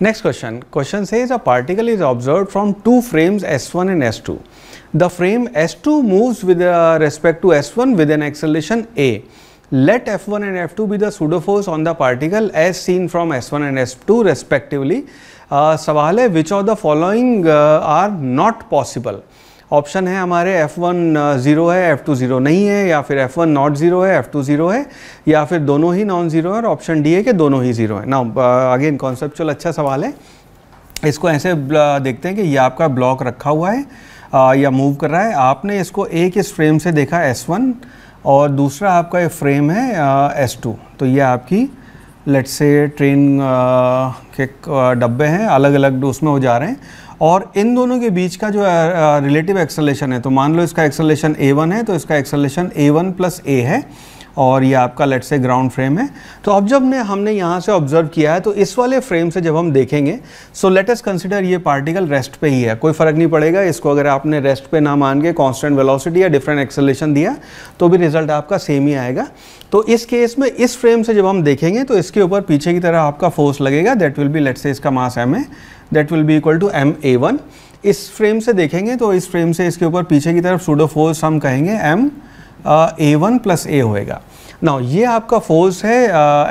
Next question. Question says a particle is observed from two frames S1 and S2. The frame S2 moves with uh, respect to S1 with an acceleration A. Let F1 and F2 be the pseudo force on the particle as seen from S1 and S2 respectively. Uh, सवाल which of the following uh, are not possible. Option है हमारे F one zero है F two zero नहीं है या फिर F one not zero है F two zero है या फिर दोनों ही नॉन ज़ीरो है और ऑप्शन डी है कि दोनों ही ज़ीरो है ना अगेन कॉन्सेप्चुअल अच्छा सवाल है इसको ऐसे देखते हैं कि ये आपका ब्लॉक रखा हुआ है आ, या मूव कर रहा है आपने इसको एक इस फ्रेम से देखा एस वन और दूसरा आपका ये फ्रेम है एस टू तो ये आपकी लेट्स से ट्रेन के uh, डब्बे हैं अलग अलग उसमें वो जा रहे हैं और इन दोनों के बीच का जो रिलेटिव uh, एक्सेलेशन uh, है तो मान लो इसका एक्सेलेशन ए वन है तो इसका acceleration A one plus A है और ये आपका लेट से ग्राउंड फ्रेम है तो अब जब ने हमने यहाँ से ऑब्जर्व किया है तो इस वाले फ्रेम से जब हम देखेंगे सो लेट एस कंसिडर ये पार्टिकल रेस्ट पे ही है कोई फ़र्क नहीं पड़ेगा इसको अगर आपने रेस्ट पे ना मान के कॉन्स्टेंट वेलोसिटी या डिफरेंट एक्सेलेशन दिया तो भी रिजल्ट आपका सेम ही आएगा तो इस केस में इस फ्रेम से जब हम देखेंगे तो इसके ऊपर पीछे की तरह आपका फोर्स लगेगा that will B let say इसका मास एम है that will be equal to M A one इस फ्रेम से देखेंगे तो इस फ्रेम से इसके ऊपर पीछे की तरफ सूडो फोर्स हम कहेंगे M A one plus A होएगा ना ये आपका फोर्स है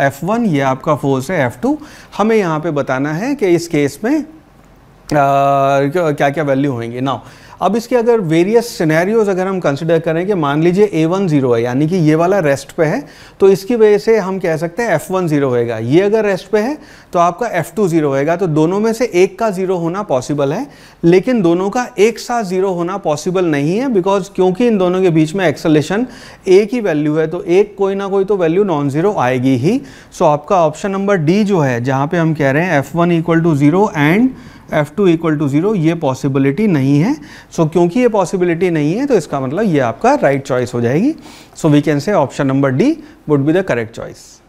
एफ़ uh, वन ये आपका फोर्स है एफ़ टू हमें यहाँ पे बताना है कि इस केस में आ, uh, क्या क्या वैल्यू होंगे नाउ अब इसके अगर वेरियस सिनेरियोज अगर हम कंसिडर करें कि मान लीजिए ए वन जीरो है यानी कि ये वाला रेस्ट पे है तो इसकी वजह से हम कह सकते हैं एफ वन जीरो होएगा ये अगर रेस्ट पे है तो आपका एफ टू जीरो होएगा तो दोनों में से एक का जीरो होना पॉसिबल है लेकिन दोनों का एक साथ जीरो होना पॉसिबल नहीं है बिकॉज क्योंकि इन दोनों के बीच में एक्सलेशन एक ही वैल्यू है तो एक कोई ना कोई तो वैल्यू नॉन जीरो आएगी ही सो आपका ऑप्शन नंबर डी जो है जहाँ पर हम कह रहे हैं F one equal to zero and F two equal to zero ये पॉसिबिलिटी नहीं है सो so, क्योंकि ये पॉसिबिलिटी नहीं है तो इसका मतलब ये आपका राइट right चॉइस हो जाएगी so we can say option number D would be the correct choice